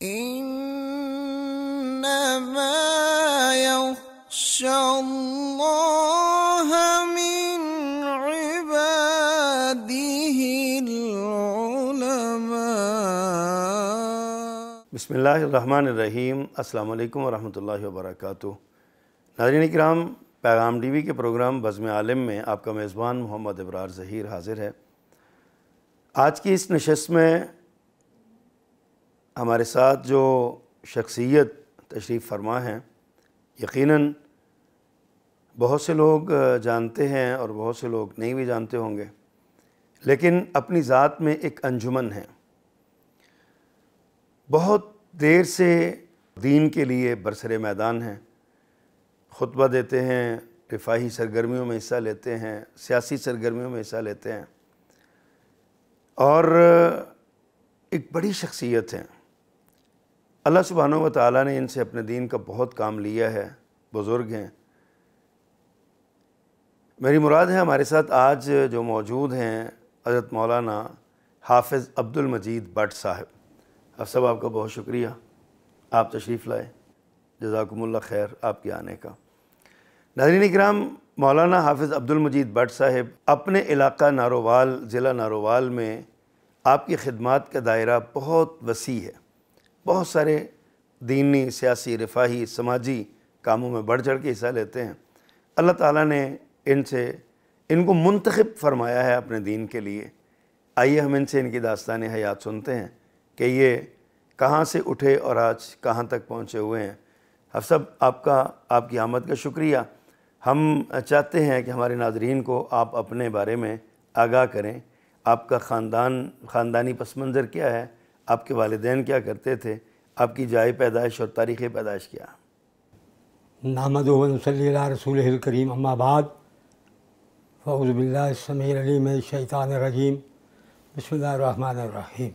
إنما يخشى الله من عباده العلماء بسم الله الرحمن الرحيم السلام عليكم ورحمة الله وبركاته नाजरन कराम पैगाम टीवी के प्रोग्राम बज़म आलम में आपका मेज़बान मोहम्मद इब्रार ज़हीर हाजिर है आज की इस नशस्त में हमारे साथ जो शख्सियत तशरीफ़ फरमा हैं यकीनन बहुत से लोग जानते हैं और बहुत से लोग नहीं भी जानते होंगे लेकिन अपनी ज़ात में एक अंजुमन है बहुत देर से दीन के लिए बरसरे मैदान हैं खुतबा देते हैं रिफाही सरगर्मियों में हिस्सा लेते हैं सियासी सरगर्मियों में हिस्सा लेते हैं और एक बड़ी शख्सियत हैं अल्लाह सुबहान व ताली ने इनसे अपने दीन का बहुत काम लिया है बुज़ुर्ग हैं मेरी मुराद है हमारे साथ आज जो मौजूद हैं हजरत मौलाना हाफिज़ अब्दुल मजीद भट साहब अब सब आपका बहुत शुक्रिया आप तशरीफ़ लाए जजाकमल खैर आपके आने का नजरिन कराम मौलाना हाफिज़ अब्दुल मजीद भट्ट साहब अपने इलाका नारोवाल ज़िला नारोवाल में आपकी खिदमत का दायरा बहुत वसी है बहुत सारे दीनी सियासी रफाही समाजी कामों में बढ़ चढ़ के हिस्सा लेते हैं अल्लाह ताला ने इनसे इनको मुंतखब फरमाया है अपने दीन के लिए आइए हम इनसे इनकी दास्तान हयात सुनते हैं कि ये कहाँ से उठे और आज कहाँ तक पहुँचे हुए हैं अब सब आपका आपकी आमद का शुक्रिया हम चाहते हैं कि हमारे नाजरीन को आप अपने बारे में आगाह करें आपका ख़ानदान ख़ानदानी पस मंज़र क्या है आपके वालदेन क्या करते थे आपकी जाए पैदाइश और तारीख़ पैदाइश क्या नामद रसूल करीम अम्माबाद फ़ौज़बिल्लाम अली में शैतान रजीम बसमीम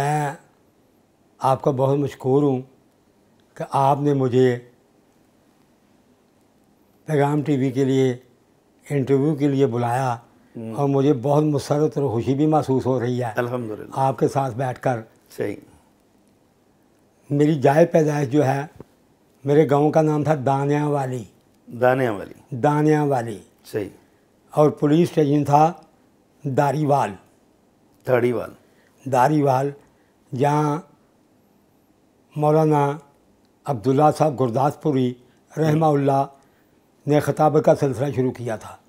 मैं आपका बहुत मशहूर हूँ कि आपने मुझे पैगाम टीवी के लिए इंटरव्यू के लिए बुलाया और मुझे बहुत मुसरत और खुशी भी महसूस हो रही है अल्हम्दुलिल्लाह आपके साथ बैठकर सही मेरी जाय पैदाइश जो है मेरे गांव का नाम था दानिया वाली दानिया वाली दानिया वाली सही और पुलिस स्टेशन था दारीवाल दारीवाल दारीवाल जहाँ मौलाना अब्दुल्ला साहब गुरदासपुरी रहमाउल्ला ने ख़िताब का सिलसिला शुरू किया था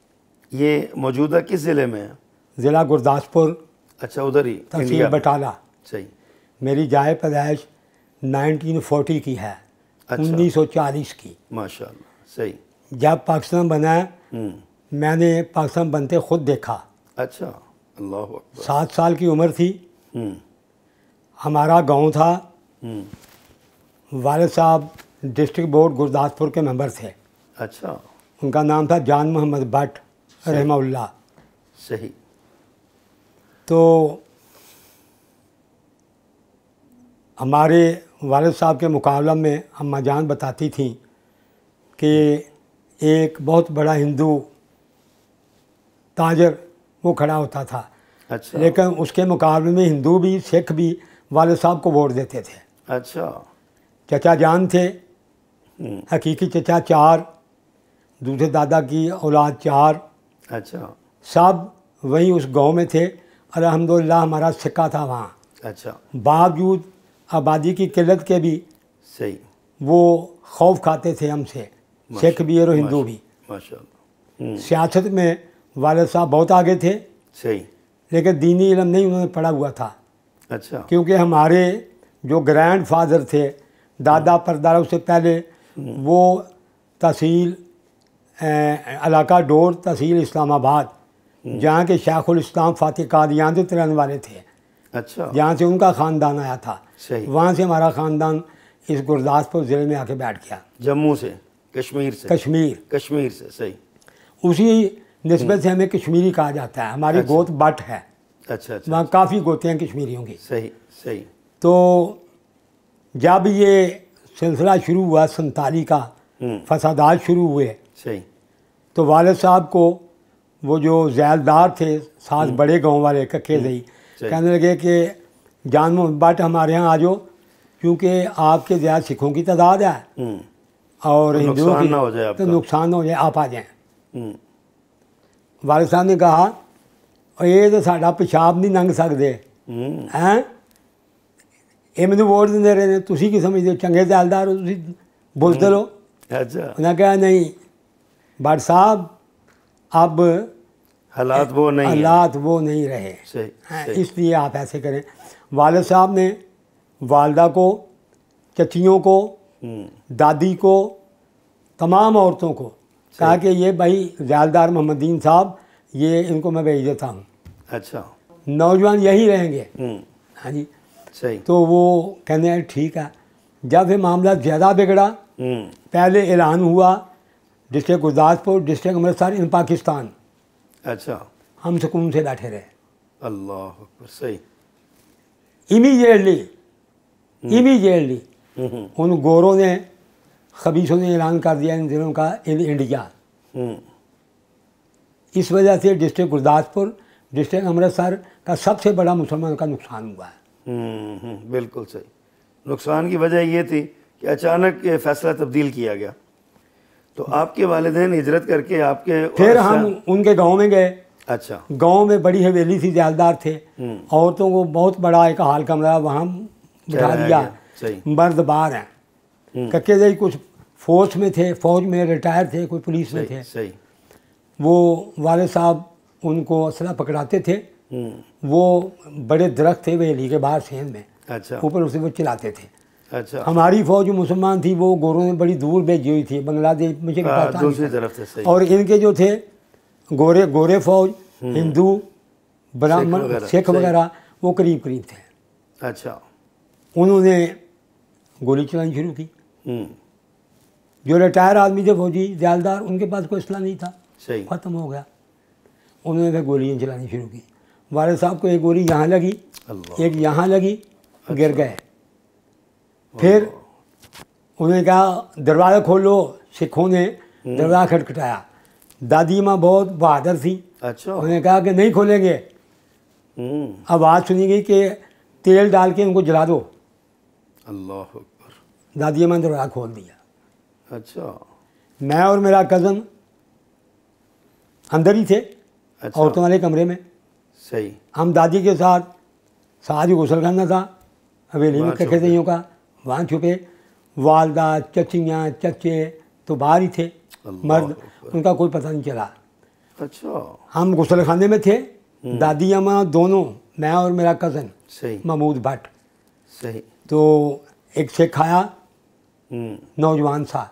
ये मौजूदा किस ज़िले में है ज़िला गुरदासपुर अच्छा उधर ही तहसील बटाला सही मेरी जाए पैदाइश 1940 की है अच्छा। 1940 की माशाल्लाह सही जब पाकिस्तान बना हम्म। मैंने पाकिस्तान बनते खुद देखा अच्छा अल्लाह सात साल की उम्र थी हम्म। हमारा गांव था हम्म। वाल साहब डिस्ट्रिक्ट बोर्ड गुरदासपुर के मेंबर थे अच्छा उनका नाम था जान मोहम्मद भट्ट रहमाउल्ला सही तो हमारे वालद साहब के मुकाबला में अम्मा जान बताती थी कि एक बहुत बड़ा हिंदू ताजर वो खड़ा होता था अच्छा लेकिन उसके मुकाबले में हिंदू भी सिख भी वालद साहब को वोट देते थे अच्छा चचा जान थे हम्म। हकीकी चचा चार दूसरे दादा की औलाद चार अच्छा साहब वहीं उस गांव में थे और अलहमदिल्ला हमारा सिक्का था वहाँ अच्छा बावजूद आबादी की किल्लत के भी सही वो खौफ खाते थे हमसे सिख भी और हिंदू भी माशा हम्म। हम्म। सियासत में वालद साहब बहुत आगे थे सही लेकिन दीनी इलम नहीं उन्होंने पढ़ा हुआ था अच्छा क्योंकि हमारे जो ग्रैंड फादर थे दादा हम्म। परदादा उससे पहले वो तहसील इलाका डोर तहसील इस्लामाबाद जहाँ के शेखुल इस्लाम फ़ातिह कादियान से तिरन वाले थे अच्छा जहाँ से उनका ख़ानदान आया था वहाँ से हमारा ख़ानदान इस गुरदासपुर ज़िले में आके बैठ गया जम्मू से कश्मीर से कश्मीर कश्मीर से सही उसी नस्बत से हमें कश्मीरी कहा जाता है हमारी गोत बट है अच्छा, अच्छा वहाँ काफ़ी गोते हैं कश्मीरियों की सही सही तो जब ये सिलसिला शुरू हुआ संताली का फसादात शुरू हुए सही तो वालद साहब को वो जो जैलदार थे साथ हम्म। बड़े गांव वाले से हम्म। ही कहने लगे कि जान बट हमारे यहाँ आ जाओ क्योंकि आपके ज़्यादा सिखों की तादाद है हम्म। और तो हिंदुओं की हो जाए तो नुकसान हो जाए आप आ जाए वालद साहब ने कहा ਇਹ तो ਸਾਡਾ पेशाब नहीं लंघ सकते हैं ਇਹ ਮੈਨੂੰ ਵੋਟ ਦਿੰਦੇ ਰਹੇ ਨੇ ਤੁਸੀਂ ਕੀ ਸਮਝਦੇ ਹੋ ਚੰਗੇ ਦਿਲਦਾਰ ਹੋ ਤੁਸੀਂ ਬੁਜ਼ਦਲ ਹੋ ਅੱਛਾ ਉਹਨਾਂ बाट साहब अब हालात वो नहीं हालात वो नहीं रहे हाँ, इसलिए आप ऐसे करें वालद साहब ने वालदा को चचियों को हम्म। दादी को तमाम औरतों को कहा कि ये भाई जयालदार मोहम्मदीन साहब ये इनको मैं भेज देता हूँ अच्छा नौजवान यही रहेंगे हम्म। हाँ जी सही तो वो कहने ठीक है जब ये मामला ज़्यादा बिगड़ा हम्म। पहले ऐलान हुआ district Gurdaspur district Amritsar in Pakistan अच्छा हम सुकून से बैठे रहे अल्लाह सही इमीजिएटली हम्म। इमीजिएटली हम्म। उन गोरों ने खबीसों ने ऐलान कर दिया इन दिनों का इन इंडिया हम्म। इस वजह से डिस्ट्रिक्ट गुरदासपुर डिस्ट्रिक्ट अमृतसर का सबसे बड़ा मुसलमान का नुकसान हुआ है बिल्कुल सही नुकसान की वजह ये थी कि अचानक ये फैसला तब्दील किया गया तो आपके वालदेन हिजरत करके आपके फिर हम उनके गांव में गए अच्छा गांव में बड़ी हवेली थी जालदार थे हम्म। औरतों को बहुत बड़ा एक हाल कमरा वहाँ बिठा दिया मर्द बार हैं हम्म। कक्के जी कुछ फौज में थे फौज में रिटायर थे कोई पुलिस में थे सही वो वाले साहब उनको असला पकड़ाते थे हम्म। वो बड़े दरख्त थे हवेली के बाहर सेंध में अच्छा ऊपर उसे वो चलाते थे अच्छा हमारी फौज मुसलमान थी वो गोरों ने बड़ी दूर भेजी हुई थी बांग्लादेश मुझे हाँ, दूसरी तरफ से सही और इनके जो थे गोरे गोरे फौज हम्म। हिंदू ब्राह्मण सिख वगैरह वो करीब करीब थे अच्छा उन्होंने गोली चलानी शुरू की हम्म। जो रिटायर आदमी थे फौजी दयालदार उनके पास कोई असला नहीं था ख़त्म हो गया उन्होंने फिर गोलियाँ चलानी शुरू की वाले साहब को एक गोली यहाँ लगी एक यहाँ लगी गिर अच्छा। गए फिर उन्होंने कहा दरवाज़ा खोलो सिखों ने हम्म। दरवाज़ा खटखटाया दादी माँ बहुत बहादुर थी अच्छा उन्होंने कहा कि नहीं खोलेंगे हम्म। आवाज़ सुनी गई कि तेल डाल के उनको जला दो अल्लाह अकबर दादी माँ दरवाज़ा खोल दिया अच्छा मैं और मेरा कज़न अंदर ही थे अच्छा। औरतों वाले कमरे में सही हम दादी के साथ साथ ही खाना था हवेली में रखे थे यूँ का वहाँ छुपे वालदा चचियाँ चचे तो बाहर ही थे मर्द उनका कोई पता नहीं चला अच्छा हम गुसलखाने में थे हम्म। दादी अम्मा दोनों मैं और मेरा कज़न महमूद भट्ट सही तो एक शेख आया हम्म। नौजवान सा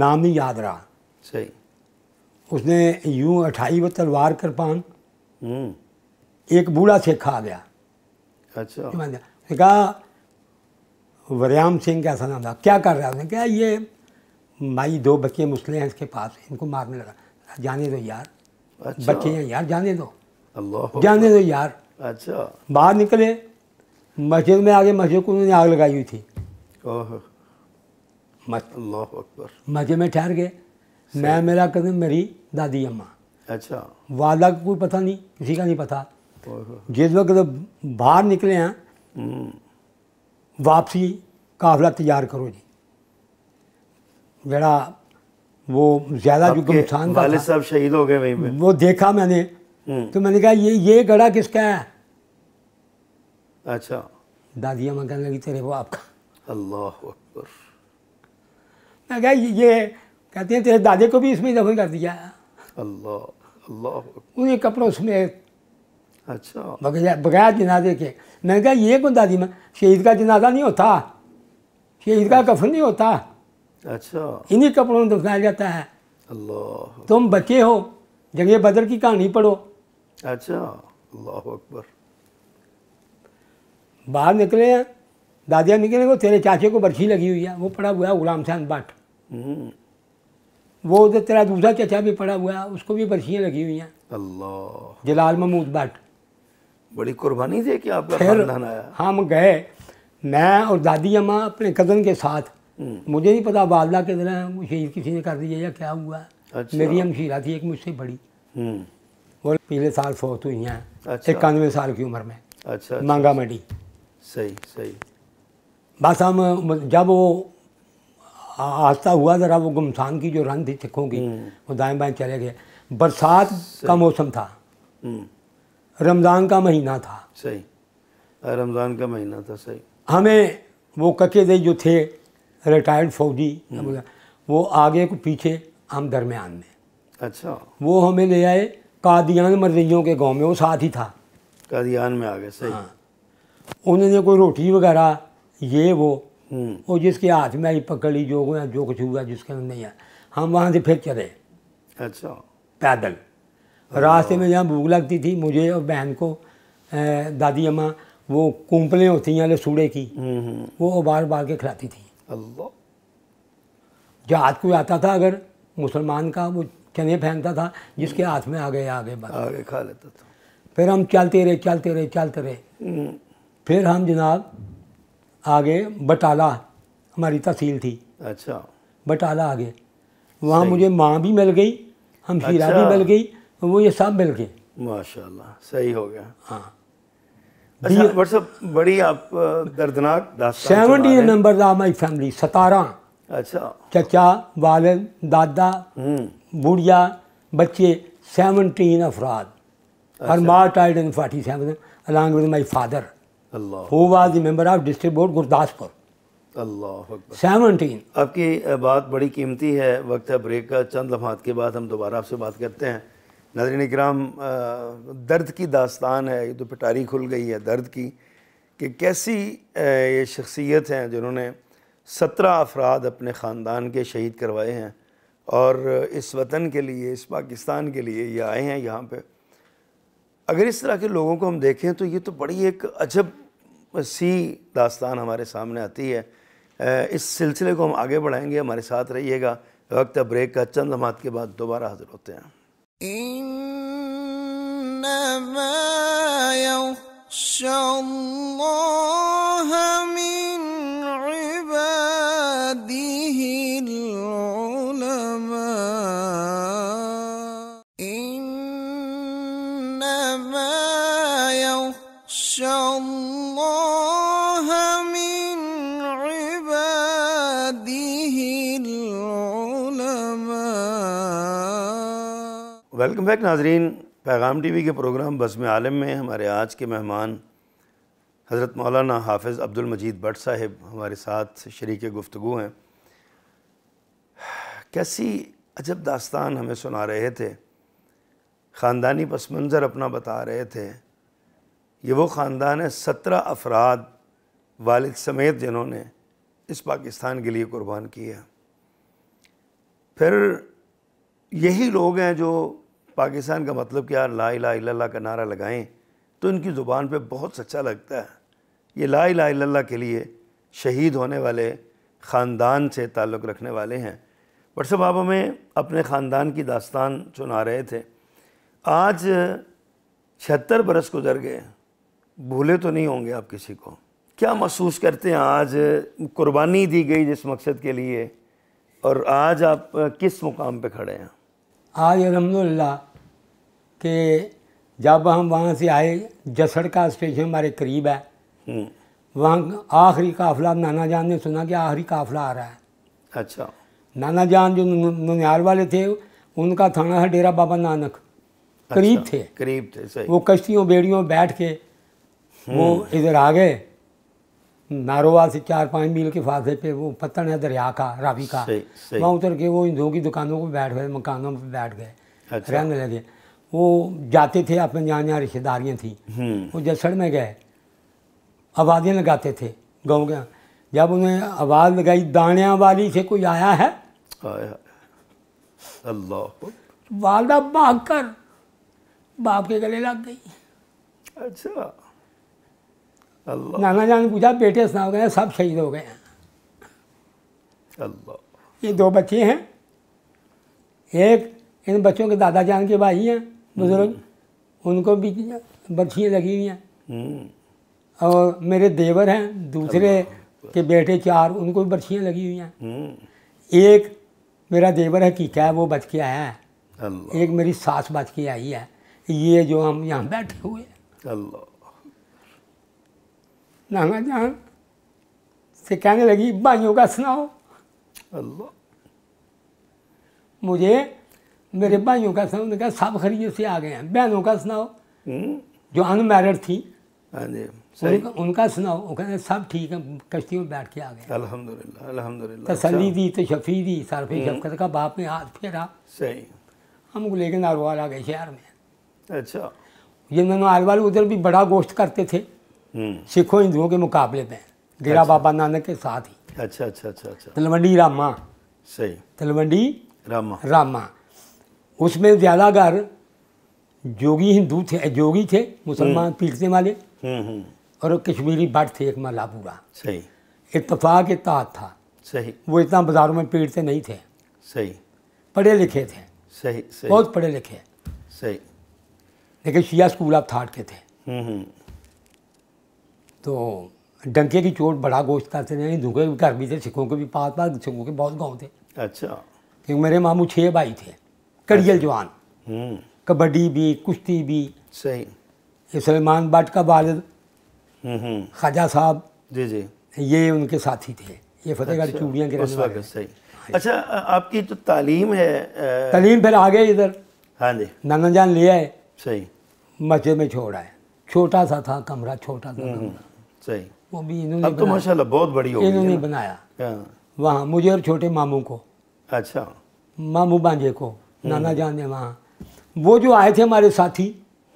नाम ही याद रहा सही उसने यूं अठाई व तलवार कृपान हम्म। एक बूढ़ा शेखा आ गया अच्छा कहा वरियाम सिंह का नाम था क्या कर रहा है उसने क्या ये माई दो बच्चे मुस्लिम हैं इसके पास इनको मारने लगा जाने दो यार अच्छा। बच्चे हैं यार जाने दो जाने दो यार अच्छा बाहर निकले मस्जिद में आगे मस्जिद को उन्होंने आग लगाई हुई थी मस्जिद में ठहर गए मैं मेरा कदम मेरी दादी अम्मा अच्छा वादा का कोई पता नहीं किसी का नहीं पता जिस वक्त बाहर निकले हैं हम्म। वापसी काफिला तैयार करो जी जरा वो ज़्यादा जो नुकसान साहब शहीद हो गए वो देखा मैंने हम्म। तो मैंने कहा ये ये गड़ा किसका है अच्छा दादी अम्मा कहने लगी तेरे वो आपका अल्लाह अकबर मैं कहा ये कहते हैं तेरे दादे को भी इसमें दफन कर दिया अल्लाह अल्लाह उन्हें कपड़ों समेत अच्छा बगैर बगैर जिनादे के मैंने कहा ये कौन दादी मैं शहीद का जनाजा नहीं होता शहीद का कफन नहीं होता अच्छा इन्हीं कपड़ों में दफनाया जाता है अल्लाह तुम बच्चे हो जगह बदर की कहानी पढ़ो अच्छा अल्लाह अकबर बाहर निकले हैं दादिया निकले वो तेरे चाचे को बर्छी लगी हुई है वो पड़ा हुआ है गुलाम खान भट्ट वो तेरा दूसरा चाचा भी पड़ा हुआ है उसको भी बर्छियाँ लगी हुई हैं अल्लाह जलाल महमूद भट्ट बड़ी कुर्बानी थी कि आपका हम गए मैं और दादी अम्मा अपने कज़न के साथ हम्म। मुझे नहीं पता वालदा के तरह शहीद किसी ने कर दिया या क्या हुआ अच्छा। मेरी हमशीरा थी एक मुझसे बड़ी हम्म। वो पिछले साल फौत हुई हैं अच्छा। इक्यानवे साल की उम्र में अच्छा, अच्छा। मांगा मंडी सही सही बस हम जब वो आस्था हुआ ज़रा वो गुमसान की जो रन थी सिखों की हम्म। वो दाएँ बाएँ चले गए बरसात का मौसम था रमज़ान का महीना था सही रमज़ान का महीना था सही हमें वो कके दे जो थे रिटायर्ड फौजी हम्म। वो आगे को पीछे हम दरमियान में अच्छा वो हमें ले आए कादियान मर्दियों के गांव में वो साथ ही था कादियान में आ गए सही हाँ उन्होंने कोई रोटी वगैरह ये वो हम्म। वो जिसके हाथ में आई पकड़ी जो जो कुछ हुआ जिसके नहीं आया हम वहाँ से फिर चले अच्छा पैदल रास्ते में जहाँ भूख लगती थी मुझे और बहन को दादी अम्मा वो कुंपले होती हैं लसूड़े की हम्म, हम्म। वो उबार उबार के खिलाती थी अल्लाह हाथ कोई आता था अगर मुसलमान का वो चने फेंकता था जिसके हाथ में गए आगे आगे खा लेता था फिर हम चलते रहे चलते रहे चलते रहे हम्म। फिर हम जनाब आगे बटाला हमारी तहसील थी अच्छा बटाला आगे वहाँ मुझे माँ भी मिल गई हम हीरा अच्छा। भी मिल गई वो ये सब मिल गए माशाल्लाह सही हो गया हाँ अच्छा बड़ी आप दर्दनाक seventeen number of my family सतारा अच्छा चचा वालद दादा हम्म। बुढ़िया बच्चे सेवनटीन अफराद हर martyred in forty seven along with my father who was member of district board Gurdaspur अल्लाह सेवनटीन आपकी बात बड़ी कीमती है वक्त है ब्रेक का चंद लफात के बाद हम दोबारा आपसे बात करते हैं नजरिन कराम दर्द की दास्तान है ये तो पिटारी खुल गई है दर्द की कि कैसी ये शख्सियत हैं जिन्होंने सत्रह अफराद अपने ख़ानदान के शहीद करवाए हैं और इस वतन के लिए इस पाकिस्तान के लिए ये आए हैं यहाँ पे अगर इस तरह के लोगों को हम देखें तो ये तो बड़ी एक अजब सी दास्तान हमारे सामने आती है इस सिलसिले को हम आगे बढ़ाएंगे हमारे साथ रहिएगा वक्त ब्रेक का चंद हमात के बाद दोबारा हाजिर होते हैं إنما يخشى الله من عباده العلماء إنما يخشى الله वेलकम बैक नाजरीन पैगाम टीवी के प्रोग्राम बस में आलम में हमारे आज के मेहमान हज़रत मौलाना हाफिज़ अब्दुल मजीद भट साहब हमारे साथ शरीक गुफ्तु हैं कैसी अजब दास्तान हमें सुना रहे थे ख़ानदानी पस मंज़र अपना बता रहे थे ये वो ख़ानदान है सत्रह अफराद वालिद समेत जिन्होंने इस पाकिस्तान के लिए कुर्बान किया फिर यही लोग हैं जो पाकिस्तान का मतलब कि यार ला इला का नारा लगाएं तो इनकी ज़ुबान पे बहुत सच्चा लगता है ये ला इला इल्लल्लाह के लिए शहीद होने वाले ख़ानदान से ताल्लुक़ रखने वाले हैं वट्स आप हमें अपने ख़ानदान की दास्तान सुना रहे थे आज छिहत्तर बरस गुजर गए भूले तो नहीं होंगे आप किसी को क्या महसूस करते हैं आज कुर्बानी दी गई जिस मकसद के लिए और आज आप किस मुकाम पे खड़े हैं आज अलहमदिल्ला कि जब हम वहाँ से आए जसड़ का स्टेशन हमारे करीब है हम्म। वहाँ आखिरी काफिला नाना जान ने सुना कि आखिरी काफिला आ रहा है अच्छा नाना जान जो ननियाल वाले थे उनका थाना है डेरा बाबा नानक अच्छा, करीब थे करीब थे सही वो कश्तियों बेड़ियों बैठ के वो हम्म। इधर आ गए नारोवा से चार पाँच मील के फासले पे वो पत्थर है दरिया का रावी का वहाँ उतर के वो इन दो की दुकानों पर बैठ गए मकानों पर बैठ गए अच्छा। रहने लगे वो जाते थे अपने यहाँ यहाँ रिश्तेदारियाँ थी हम्म। वो जसड़ में गए आवाज़ें लगाते थे गाँव के जब उन्हें आवाज़ लगाई दानिया वाली से कोई आया है अल्लाह वालदा भाग कर बाप के गले लग गई अच्छा अल्लाह नाना जान पूछा बेटे सुना गए सब शहीद हो गए अल्लाह ये दो बच्चे हैं एक इन बच्चों के दादा जान के भाई हैं बुज़ुर्ग हम्म। उनको भी बख्शी लगी हुई हैं हम्म। और मेरे देवर हैं दूसरे के बेटे चार उनको भी बर्छियाँ लगी हुई हैं हम्म। एक मेरा देवर है कीका है वो बच के आया है एक मेरी सास बच के आई है ये जो हम यहाँ बैठे हुए नाना जान से कहने लगी भाइयों का सुनाओ मुझे मेरे भाइयों का सुना उन्होंने कहा सब खरीद से आ गए हैं बहनों का सुनाओ हम्म? जो अनमेरिड थी हाँ उनका, उनका सुनाओ वो कहते सब ठीक है कश्ती में बैठ के आ गए तसली अच्छा। दी तो शफी दी सरफ हम्म। शफकत का बाप ने हाथ फेरा सही हमको लेके नारोवाल आ गए शहर में अच्छा ये नारोवाल वाले उधर भी बड़ा गोश्त करते थे हम्म। सिखों हिंदुओं के मुकाबले में डेरा अच्छा। बाबा नानक के साथ ही अच्छा अच्छा अच्छा अच्छा तलवंडी रामा सही तलवंडी रामा रामा उसमें ज़्यादातर जोगी हिंदू थे जोगी थे मुसलमान हम्म। पीटने वाले हम्म, हम्म। और कश्मीरी भट्ट थे एक पूरा सही इतफाक इतहा था सही वो इतना बाजारों में पीटते नहीं थे सही पढ़े लिखे थे सही सही बहुत पढ़े लिखे सही लेकिन शिया स्कूल आप थाट के थे तो डंके की चोट बड़ा गोश्त करते थे हिंदू के घर भी थे सिखों के भी पास पास सिखों के बहुत गाँव थे अच्छा क्योंकि मेरे मामू छः भाई थे कड़ियल जवान हम्म। कबड्डी भी कुश्ती भी सही ये सलमान भट्ट का वालद हम्म, हम्म। ख्वाजा साहब जी जी ये उनके साथी थे ये फतेहगढ़ अच्छा, चूड़ियाँ के रहने वाले सही हाँ अच्छा आपकी जो तो तालीम है तालीम फिर आ गए इधर हाँ जी नाना जान ले आए सही मस्जिद में छोड़ा है छोटा सा था कमरा छोटा सा सही वो भी इन्होंने अब तो माशाल्लाह बहुत बड़ी हो इन्होंने बनाया हाँ। वहाँ मुझे और छोटे मामू को अच्छा मामू बांझे को नाना जान ने वहाँ वो जो आए थे हमारे साथी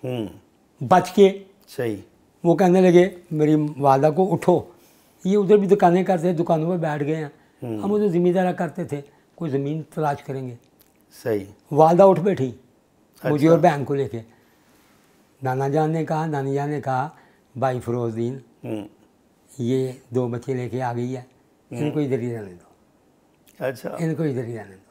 हम्म। बच के सही वो कहने लगे मेरी वादा को उठो ये उधर भी दुकानें करते हैं दुकानों पर बैठ गए हैं हम्म। हम उधर जिम्मेदारा करते थे कोई ज़मीन तलाश करेंगे सही वादा उठ बैठी अच्छा। मुझे और बहन को लेके नाना जान ने कहा नानी जान ने कहा भाई फरोजुद्दीन हम्म। ये दो बच्चे लेके आ गई है इनको इधर ही रहने दो अच्छा इनको इधर ही रहने दो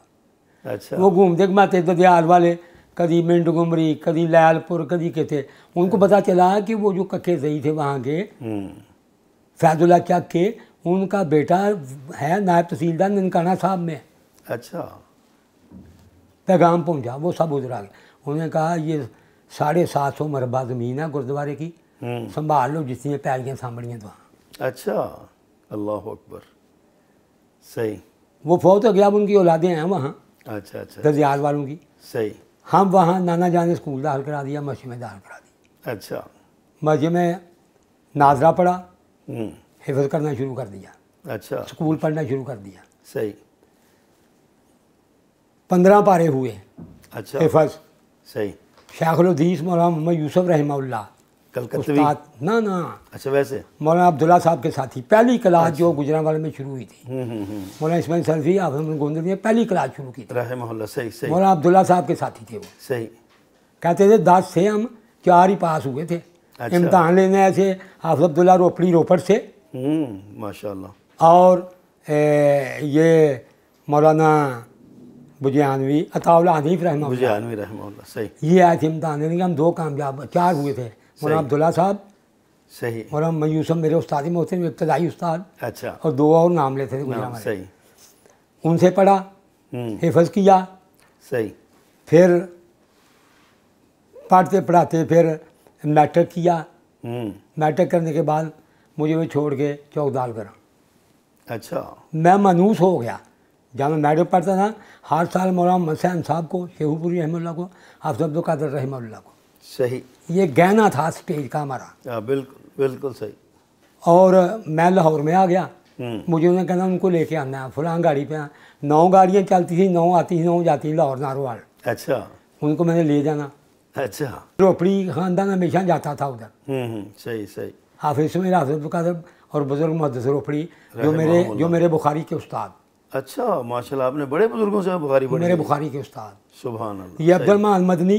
अच्छा वो घूमते घुमाते तो वाले कभी मिंड गुमरी कभी लालपुर कभी के थे उनको हाँ। पता चला कि वो जो कक्के सही थे वहाँ के हम्म। फैजुल्ला क्या के उनका बेटा है नायब तहसीलदार ननकाना साहब में अच्छा पैगाम पहुँचा वो सब उधर आ गए उन्होंने कहा ये साढ़े सात सौ मरबा ज़मीन है गुरुद्वारे की हम्म। संभाल लो जितनी पैलियाँ सांभड़ियाँ तो अच्छा अल्लाह अकबर सही वो फौत हो गया अब उनकी औलादें हैं वहाँ अच्छा अच्छा दरियाल वालों की सही हम वहाँ नाना जान ने स्कूल दाखिल करा दिया मस्जिद में दाखिल करा दी अच्छा मस्जिद में नाजरा पढ़ा हम्म। हिफज करना शुरू कर दिया अच्छा स्कूल पढ़ना शुरू कर दिया सही पंद्रह पारे हुए अच्छा हिफज सही शाखुलदीस मौलाना मोहम्मद यूसुफ रहमा कलकत्ता ना ना अच्छा वैसे मौलाना अब्दुल्ला साहब के साथ ही पहली क्लास अच्छा। जो गुजरा वाले में शुरू हुई थी हम्म, हम्म, हम्म। मौलाना इसमाइल सल्फी आप गोंदर ने पहली क्लास शुरू की थी मोहल्ला सही सही मौलाना अब्दुल्ला साहब के साथी थे वो सही कहते थे दस थे हम चार ही पास हुए थे अच्छा। इम्तहान लेने ऐसे थे हाफ अब्दुल्ला रोपड़ी रोपड़ से माशा और ये मौलाना बुजानवी अताउल हनीफ रहमा बुजानवी सही ये आए थे इम्तहान लेने के हम दो कामयाब चार हुए थे मौलाना अब्दुल्ला साहब सही हम मयूसम मेरे उस्ताद में होते इब्तदाई उस्ताद अच्छा और दो और नाम लेते थे ना, सही उनसे पढ़ा हम्म। हिफज किया सही फिर पढ़ते पढ़ाते फिर मैट्रिक किया हम्म। मैट्रिक करने के बाद मुझे वो छोड़ के चौकदार करा अच्छा मैं मानूस हो गया जहाँ मैं मैट्रिक पढ़ता था हर साल मौलाना मसैन साहब को शेहूपुरी रहमल्ला को हाफ तो कादर रहमल्ला को सही ये गहना था स्टेज का हमारा हाँ, बिल्कुल बिल्कुल सही और मैं लाहौर में आ गया हम्म। मुझे उन्होंने कहना उनको लेके आना है फलां गाड़ी पे नौ गाड़ियाँ चलती थी नौ आती थी नौ जाती थी लाहौर नारोवाल अच्छा उनको मैंने ले जाना अच्छा रोपड़ी खानदान हमेशा जाता था उधर हम्म, हम्म, सही सही हाफिज में हाफिज कादर और बुजुर्ग मदस रोपड़ी जो मेरे जो मेरे बुखारी के उस्ताद अच्छा माशाल्लाह आपने बड़े बुजुर्गों से बुखारी मेरे बुखारी के उस्ताद सुबह ये अब्दुलमान मदनी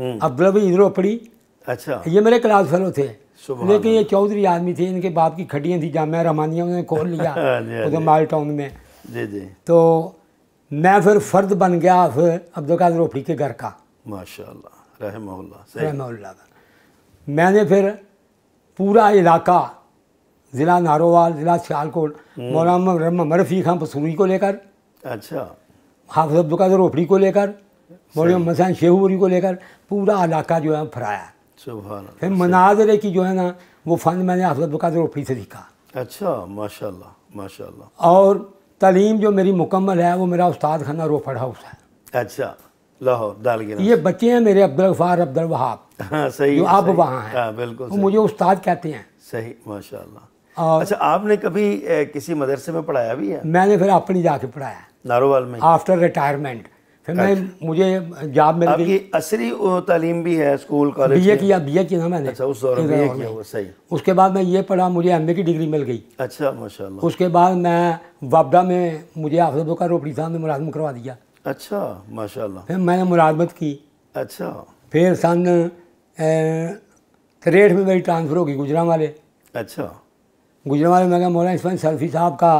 अब्दुल्ला भाई पड़ी अच्छा ये मेरे क्लास फेलो थे लेकिन ये चौधरी आदमी थे इनके बाप की खटियाँ थी जामा रहमानिया उन्होंने खोल लिया हाँ हाँ उधर माल टाउन में दे दे। तो मैं फिर फर्द बन गया फिर अब्दुल कादिर रोपड़ी के घर का माशाल्लाह मैंने फिर पूरा इलाका ज़िला नारोवाल ज़िला श्यालकोट हम्म। मौलाना रफी खां पसूरी को लेकर अच्छा हाफिज अब्दुल कादिर रोपड़ी को लेकर बड़े मसान शेहूरी को लेकर पूरा इलाका जो है फराया फिर मनाजरे की जो है ना वो फंड मैंने हजरत बकादर ओफी से सीखा अच्छा माशाल्लाह माशाल्लाह और तलीम जो मेरी मुकम्मल है वो मेरा उस्ताद खाना रोफड़ हाउस है अच्छा लाहौर ये बच्चे हैं मेरे अब्दुल गफार अब्दुल वहाब हाँ, सही जो अब वहाँ हैं हाँ, बिल्कुल वो मुझे उस्ताद कहते हैं सही माशाल्लाह और अच्छा आपने कभी ए, किसी मदरसे में पढ़ाया भी है मैंने फिर अपनी जाके पढ़ाया नारोवाल में आफ्टर रिटायरमेंट फिर मैं मुझे जॉब मिल गई असली तालीम भी है स्कूल कॉलेज बीए किया बीए किया मैंने अच्छा उस दौर बीए किया हुआ सही उसके बाद मैं ये पढ़ा मुझे एमए की डिग्री मिल गई अच्छा माशाल्लाह उसके बाद मैं वापडा में मुझे हाफिज का रोपड़ी साहब ने मुलाजमत करवा दिया अच्छा माशाल्लाह फिर मैंने मुलाजमत की अच्छा फिर सन रेठ में मेरी ट्रांसफ़र होगी गुजरा वाले अच्छा गुजरा वाले मैं क्या मौलाना इसमें सल्फी साहब का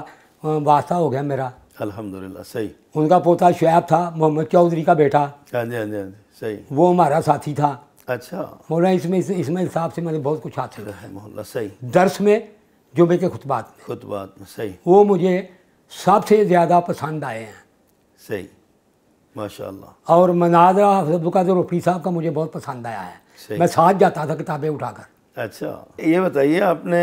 वास्ता हो गया मेरा अल्हम्दुलिल्लाह सही उनका पोता शुयाब था मोहम्मद चौधरी का बेटा हाँ, हाँ जी हाँ जी सही वो हमारा साथी था अच्छा मोला इसमें इसमें हिसाब से मैंने बहुत कुछ हाथ है मोहल्ला सही दर्श में जुमे के खुतबात में खुतबात में सही वो मुझे सबसे ज़्यादा पसंद आए हैं सही माशाल्लाह और मनाजरा हजबुकादर रफी साहब का मुझे बहुत पसंद आया है मैं साथ जाता था किताबें उठाकर अच्छा ये बताइए आपने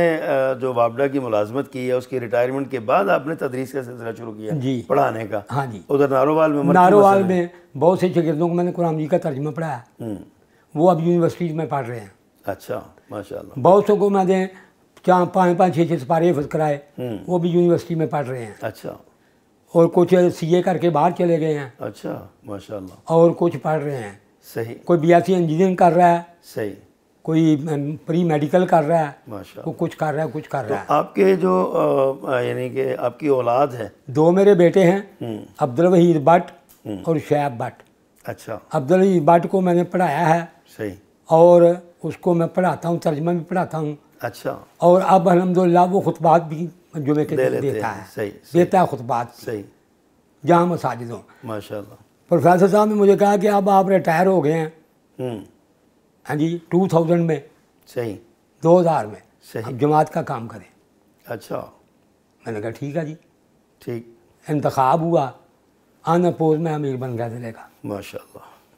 जो वापडा की मुलाजमत की है उसकी रिटायरमेंट के बाद आपने तदरीस का सिलसिला शुरू किया जी पढ़ाने का हाँ जी उधर नारोवाल में नारोवाल में बहुत से शगिर्दों को मैंने कुरान जी का तर्जमा पढ़ाया हम्म। वो अब यूनिवर्सिटी में पढ़ रहे हैं अच्छा माशा बहुत सौ को मैंने चार पाँच पाँच छः छः सिपारे हफ्त कराए हम्म। वो भी यूनिवर्सिटी में पढ़ रहे हैं अच्छा और कुछ सीए करके बाहर चले गए हैं अच्छा माशाल्लाह और कुछ पढ़ रहे हैं सही कोई बी एस इंजीनियरिंग कर रहा है सही कोई प्री मेडिकल कर रहा है कोई कुछ कर रहा है कुछ कर तो रहा है आपके जो यानी कि आपकी औलाद है दो मेरे बेटे हैं हम्म। अब्दुल वहीद भट्ट हम्म। और शैब भट्ट अच्छा अब्दुल वहीद भट्ट को मैंने पढ़ाया है सही और उसको मैं पढ़ाता हूँ तर्जमा भी पढ़ाता हूँ अच्छा और अब अलहमदिल्ला वो खुतबात भी जुमे के दे देता है सही, सही देता है खुतबात सही जहाँ मसाजिद हूँ माशा प्रोफेसर साहब ने मुझे कहा कि अब आप रिटायर हो गए हैं हम्म। हाँ जी टू थाउजेंड में सही दो हज़ार में सही जमात का काम करें अच्छा मैंने कहा ठीक है जी ठीक इंतखब हुआ पोज में अमीर बन गया ज़िले का माशा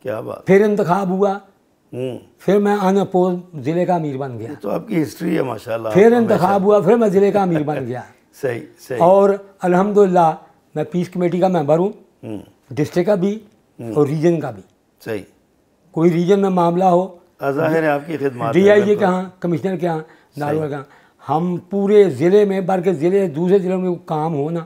क्या बात फिर इंतखब हुआ हम्म। फिर मैं पोज ज़िले का अमीर बन गया तो आपकी हिस्ट्री है माशाल्लाह फिर इंतखब हुआ फिर मैं ज़िले का अमीर बन गया सही सही और अल्हम्दुलिल्लाह मैं पीस कमेटी का मेंबर हूँ डिस्ट्रिक्ट हम्म। का भी हम्म। और रीजन का भी सही कोई रीजन में मामला हो ज़ाहिर है आपकी खिदमत डी आई जी कहाँ कमिश्नर के यहाँ नारोल कहाँ हम पूरे ज़िले में बल्कि ज़िले दूसरे ज़िलों में काम हो ना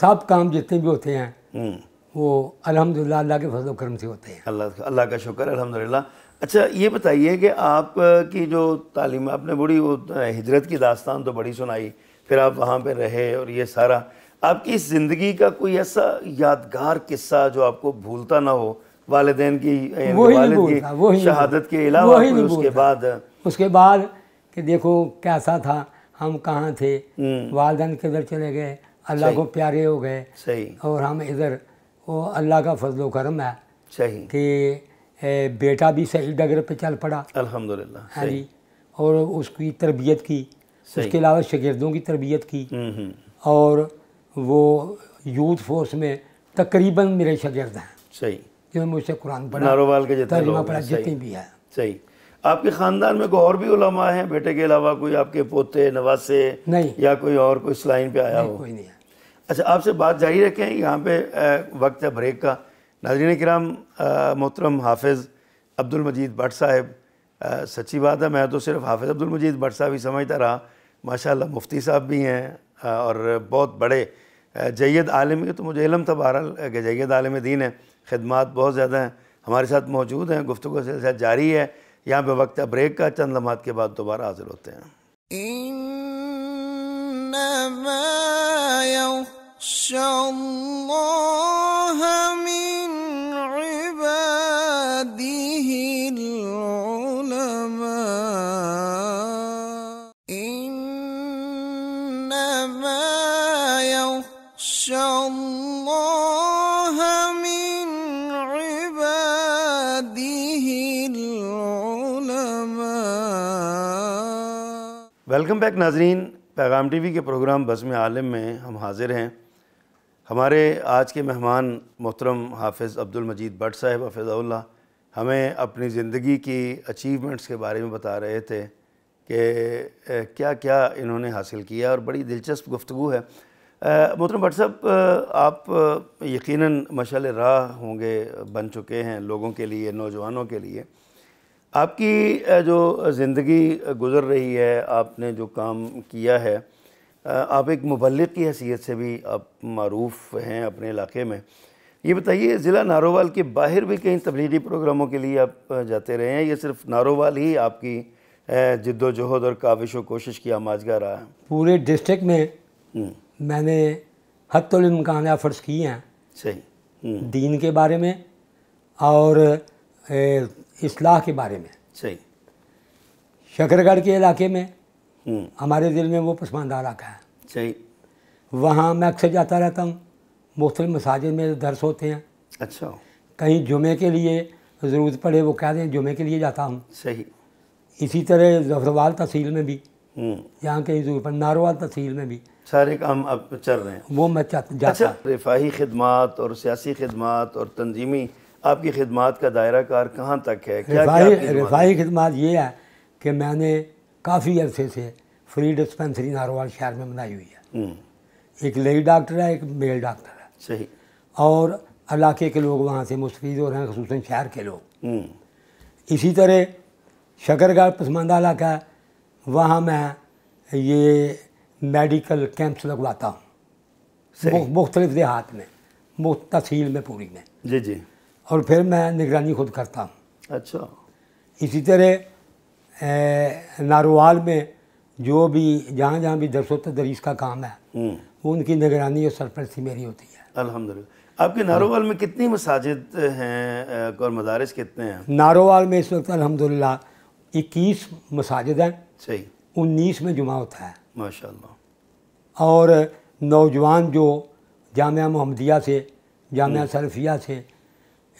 सब काम जितने भी होते हैं हम्म। वो अल्हम्दुलिल्लाह अल्लाह के फजल करम से होते हैं अल्लाह अल्लाह का शुक्र अल्हम्दुलिल्लाह अच्छा ये बताइए कि आप की जो तालीम आपने बड़ी वो हिजरत की दास्तान तो बड़ी सुनाई फिर आप वहाँ पर रहे और ये सारा आपकी ज़िंदगी का कोई ऐसा यादगार किस्सा जो आपको भूलता ना हो वाले की की शहादत के अलावा उसके बाद उसके बाद कि देखो कैसा था हम कहाँ थे हम्म। वालदेन किधर चले गए अल्लाह को प्यारे हो गए सही और हम इधर वो अल्लाह का फजल करम है सही कि बेटा भी सही डगर पे चल पड़ा अल्हम्दुलिल्लाह हाँ जी और उसकी तरबियत की उसके अलावा शगिर्दों की तरबियत की हम्म, हम्म। और वो यूथ फोर्स में तकरीबन मेरे शगिर्द हैं सही जिन्होंने मुझसे कुरान पढ़ा के पढ़ा भी है सही आपके ख़ानदान में कोई और भी उलमा हैं बेटे के अलावा कोई आपके पोते नवासे नहीं या कोई और कोई इस लाइन पर आया हो कोई नहीं अच्छा आपसे बात जारी रखें यहाँ पे वक्त है ब्रेक का नाजरीन कराम मोहतरम हाफिज़ अब्दुल मजीद भट्ट साहब सच्ची बात है मैं तो सिर्फ हाफिज़ अब्दुल मजीद भट्ट साहब ही समझता रहा माशाल्लाह मुफ्ती साहब भी हैं और बहुत बड़े जैद आलम के तो मुझे इलम था बहरहाल जैद आलम दीन है खदमात बहुत ज़्यादा हैं हमारे साथ मौजूद हैं गुफ्तु सिलसिला जारी है यहाँ पे वक्त है ब्रेक का चंद लम्हा के बाद दोबारा हाजिर होते हैं दी वेलकम बैक नाजरीन पैगाम टीवी के प्रोग्राम बस में आलम में हम हाजिर हैं हमारे आज के मेहमान मोहतरम हाफिज़ अब्दुल मजीद भट्ट साहब हफिज़ल्ला हमें अपनी ज़िंदगी की अचीवमेंट्स के बारे में बता रहे थे कि क्या क्या इन्होंने हासिल किया और बड़ी दिलचस्प गुफ्तु है मोहतरम भट्ट साहब आप यकीन मशल राह होंगे बन चुके हैं लोगों के लिए नौजवानों के लिए आपकी जो ज़िंदगी गुज़र रही है आपने जो काम किया है आप एक मुबलक की हैसियत से भी आप मरूफ़ हैं अपने इलाके में ये बताइए ज़िला नारोवाल के बाहर भी कई तबलीगी प्रोग्रामों के लिए आप जाते रहे हैं ये सिर्फ नारोवाल ही आपकी जद्दोजहद और काविश व कोशिश की आमाजगा रहा है पूरे डिस्ट्रिक्ट में हम्म। मैंने हतमकान एफर्ट्स किए हैं सही हम्म। दीन के बारे में और इसलाह के बारे में सही शकरगढ़ के इलाके में हम्म। हमारे दिल में वो पसमानदा इलाका है सही वहाँ मैं अक्सर जाता रहता हूँ मुख्तल मसाजिद में दर्स होते हैं अच्छा कहीं जुमे के लिए ज़रूरत पड़े वो कह दें जुमे के लिए जाता हूँ सही इसी तरह जफरवाल तहसील में भी हम्म। यहाँ कहीं ज़रूरत पड़े नारोवाल तहसील में भी सारे काम अब चल रहे हैं वो मैं जाता अच्छा रिफाही खदमात और सियासी खदमात और तंजीमी आपकी खिदमत का दायरा कार कहाँ तक है रिफाही खदमात ये है कि मैंने काफ़ी अरसे से फ्री डिस्पेंसरी नारोवाल शहर में बनाई हुई है हम्म। एक लेडी डॉक्टर है एक मेल डॉक्टर है सही और इलाके के लोग वहाँ से मुस्फीद हो रहे हैं खसूस शहर के लोग हम्म। इसी तरह शकरगढ़ पसमानदा इलाका है वहाँ मैं ये मेडिकल कैंप्स लगवाता हूँ मुख्तलिफ देहात में मुख्त तहसील में पूरी में जी जी और फिर मैं निगरानी खुद करता हूँ अच्छा इसी तरह नारोवाल में जो भी जहाँ जहाँ भी दरसो तदरीस का काम है वो हम्म। उनकी निगरानी और सरपरस्ती मेरी होती है अलहमदिल्ला आपके नारोवाल में कितनी मसाजिद हैं और मदारस कितने हैं नारोवाल में इस वक्त अलहमदिल्ला इक्कीस मसाजिद हैं सही उन्नीस में जुमा होता है माशा और नौजवान जो जामिया मोहम्मदिया से जाम हम्म। सरफिया से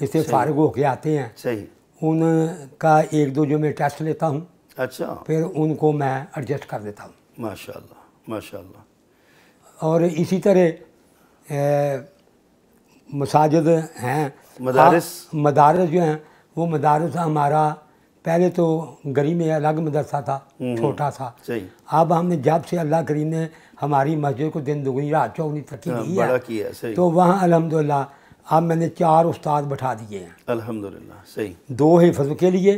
इससे फारग होके आते हैं सही उनका एक दो जो मैं टेस्ट लेता हूँ अच्छा फिर उनको मैं एडजस्ट कर देता हूँ माशाल्लाह माशाल्लाह और इसी तरह मसाजिद हैं मदारस हाँ, मदारस जो हैं वो मदारस हमारा पहले तो गली में अलग मदरसा था हम्म, हम्म। छोटा सा अब हमने जब से अल्लाह करीम ने हमारी मस्जिद को दिन दुगनी रात चौगनी तरक्की दी हाँ, है तो वहाँ अलहमदिल्ला अब मैंने चार उस्ताद बैठा दिए हैं अल्हम्दुलिल्लाह सही दो हिफज के लिए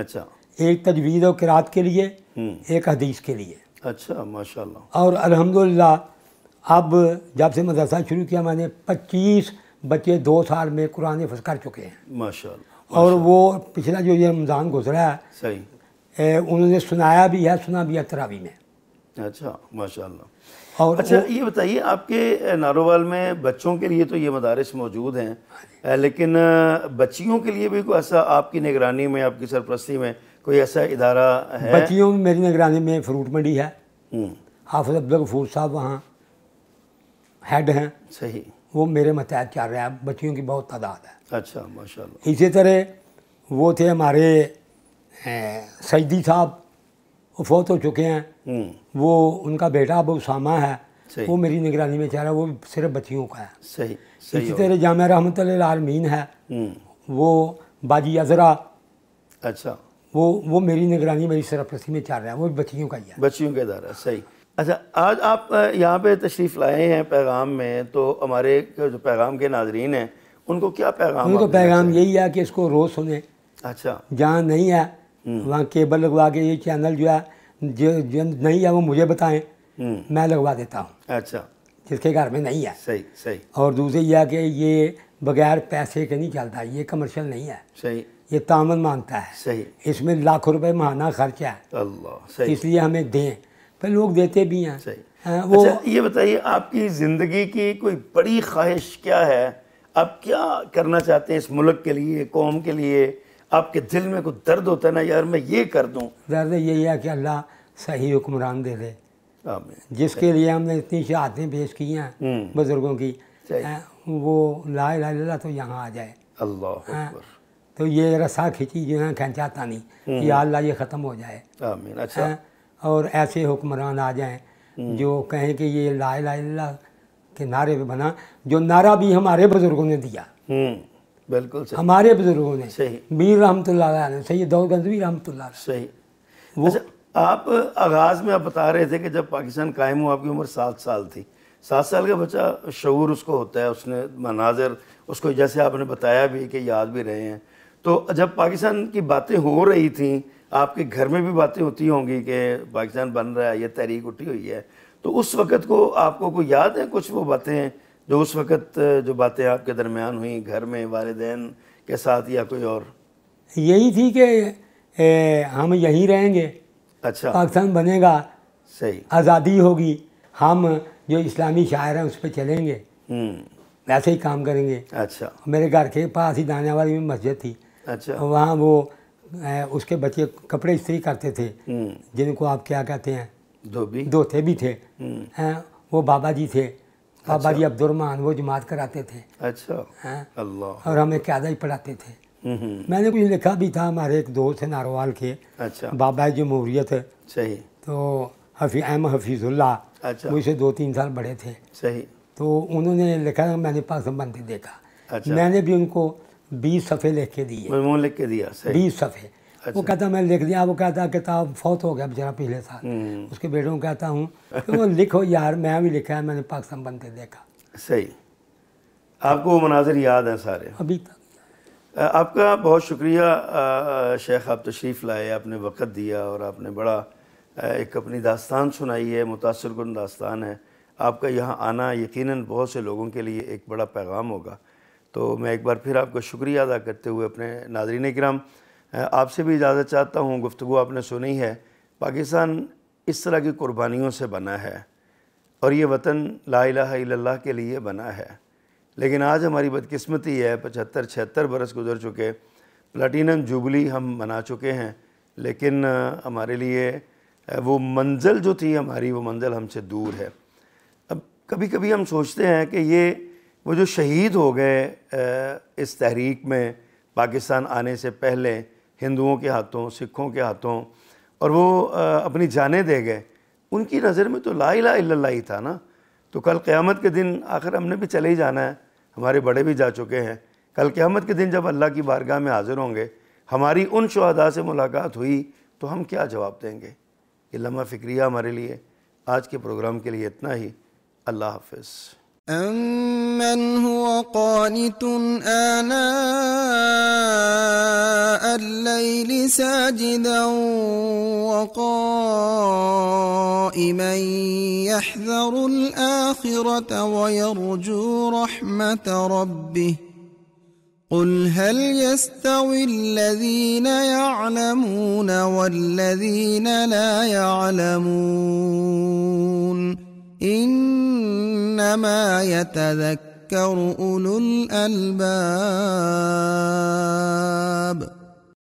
अच्छा एक तजवीज़ और किरात के लिए हम्म। एक हदीस के लिए अच्छा माशाल्लाह और अल्हम्दुलिल्लाह अब जब से मदरसा शुरू किया मैंने 25 बच्चे दो साल में कुरान हिफज कर चुके हैं माशाल्लाह और वो पिछला जो ये रमज़ान गुजरा है सही उन्होंने सुनाया भी है सुना भी है तरावी में अच्छा माशा और अच्छा ये बताइए आपके नारोवाल में बच्चों के लिए तो ये मदारस मौजूद हैं लेकिन बच्चियों के लिए भी कोई ऐसा आपकी निगरानी में आपकी सरप्रस्ती में कोई ऐसा इदारा है बच्चियों में मेरी निगरानी में फ्रूट मंडी है हम्म। हाफिज अब्दुल गफूर साहब वहाँ हेड हैं सही वो मेरे मतहत चल रहे हैं बच्चियों की बहुत तादाद है अच्छा माशा इसी तरह वो थे हमारे सईदी साहब फौत हो चुके हैं हम्म। वो उनका बेटा अब उसामा है वो मेरी निगरानी में चाह रहा है वो सिर्फ बच्चियों का है सही, इसी तरह जाम रहमत आलमीन है हम्म। वो बाजी अजरा अच्छा वो वो मेरी निगरानी मेरी सरप्रस्ती में चल रहा है वो बच्चियों का ही है बच्चियों का इधारा सही अच्छा आज आप यहाँ पे तशरीफ़ लाए हैं पैगाम में तो हमारे जो पैगाम के नाजरीन हैं उनको क्या पैगाम उनको पैगाम यही है कि इसको रोज़ सुने अच्छा जहाँ नहीं है हम्म। वहाँ केबल लगवा के ये चैनल जो है जो जो नहीं है वो मुझे बताएं हम्म। मैं लगवा देता हूँ अच्छा जिसके घर में नहीं है सही सही और दूसरी यह कि ये बगैर पैसे के नहीं चलता ये कमर्शियल नहीं है सही ये तामन मांगता है सही इसमें लाखों रुपए महाना खर्च है अल्लाह सही इसलिए हमें दें फिर लोग देते भी हैं सही आ, वो अच्छा, ये बताइए आपकी ज़िंदगी की कोई बड़ी ख्वाहिश क्या है आप क्या करना चाहते हैं इस मुल्क के लिए कौम के लिए आपके दिल में कुछ दर्द होता है ना यार मैं ये कर दूँ दर्द यही है कि अल्लाह सही हुक्मरान दे दे जिसके लिए हमने इतनी शहादतें पेश की हैं हम्म। बुज़ुर्गों की वो ला ला तो यहाँ आ जाए अल्लाह तो ये रसा खिंची जो है खेचाता नहीं कि हम्म। अल्लाह ये ख़त्म हो जाए अच्छा और ऐसे हुक्मरान आ जाएं हम्म। जो कहें कि ये ला ला के नारे पे बना जो नारा भी हमारे बुज़ुर्गों ने दिया बिल्कुल सही हमारे बुजुर्गों ने सही मीर रहमत ने सही दौर गंजवी रहमत सही वो अच्छा, आप आगाज़ में आप बता रहे थे कि जब पाकिस्तान कायम हुआ आपकी उम्र सात साल थी सात साल का बच्चा शूर उसको होता है उसने मनाजर उसको जैसे आपने बताया भी कि याद भी रहे हैं तो जब पाकिस्तान की बातें हो रही थी आपके घर में भी बातें होती होंगी कि पाकिस्तान बन रहा है यह तहरीक उठी हुई है तो उस वक़्त को आपको कोई याद है कुछ वो बातें जो उस वक़्त जो बातें आपके दरमियान हुई घर में वालदेन के साथ या कोई और यही थी कि हम यहीं रहेंगे अच्छा पाकिस्तान बनेगा सही आज़ादी होगी हम जो इस्लामी शायर हैं उस पर चलेंगे हम्म। ऐसे ही काम करेंगे अच्छा मेरे घर के पास ही दानावाली में मस्जिद थी अच्छा वहाँ वो ए, उसके बच्चे कपड़े इस्त्री करते थे हम्म। जिनको आप क्या कहते हैं धोबी धोते भी थे हम्म। वो बाबा जी थे बाबा जी अच्छा। अब्दुलरमान वो जमात कराते थे अच्छा हाँ। अल्लाह और हमें क्यादा ही पढ़ाते थे मैंने कुछ लिखा भी था हमारे एक दोस्त है नारोवाल के अच्छा बाबा जमहूरियत सही तो हफी अहम हफीज़ुल्ला अच्छा मुझसे दो तीन साल बड़े थे सही तो उन्होंने लिखा था मैंने पास बनते देखा अच्छा। मैंने भी उनको बीस सफ़े लिख के दिए लिख के दिया बीस सफ़े अच्छा। वो कहता मैंने लिख दिया वो कहता किताब फौत हो गया बेचारा पिछले साल हम्म। उसके बेटे को कहता हूँ तो वो लिखो यार मैं भी लिखा है मैंने पाकिस्तान बनते देखा सही आपको वो मनाजिर याद हैं सारे अभी तक आपका बहुत शुक्रिया शेख आप तशरीफ़ लाए आपने वक़्त दिया और आपने बड़ा एक अपनी दास्तान सुनाई है मुतासर कन दास्तान है आपका यहाँ आना यकीनन बहुत से लोगों के लिए एक बड़ा पैगाम होगा तो मैं एक बार फिर आपका शुक्रिया अदा करते हुए अपने नाजरन कराम आपसे भी इजाज़त चाहता हूँ गुफ्तु आपने सुनी है पाकिस्तान इस तरह की कुर्बानियों से बना है और ये वतन ला के लिए बना है लेकिन आज हमारी बदकस्मती है पचहत्तर छिहत्तर बरस गुजर चुके प्लाटिनम जुबली हम मना चुके हैं लेकिन हमारे लिए वो मंजिल जो थी हमारी वो मंजिल हमसे दूर है अब कभी कभी हम सोचते हैं कि ये वो जो शहीद हो गए इस तहरीक में पाकिस्तान आने से पहले हिंदुओं के हाथों सिखों के हाथों और वो अपनी जानें दे गए उनकी नज़र में तो ला ला इल्ला ही था ना तो कल क़्यामत के दिन आखिर हमने भी चले ही जाना है हमारे बड़े भी जा चुके हैं कल क़्यामत के दिन जब अल्लाह की बारगाह में हाज़िर होंगे हमारी उन शहदा से मुलाकात हुई तो हम क्या जवाब देंगे ये लम्हा फ़िक्रिया हमारे लिए आज के प्रोग्राम के लिए इतना ही अल्लाह हाफिज़ أَمَّنْ هُوَ قَانِتٌ آنَاءَ اللَّيْلِ سَاجِدًا وَقَائِمًا يَحْذَرُ الْآخِرَةَ وَيَرْجُو رَحْمَةَ رَبِّهِ قُلْ هَلْ يَسْتَوِي الَّذِينَ يَعْلَمُونَ وَالَّذِينَ لَا يَعْلَمُونَ إنما يتذكر أولو الألباب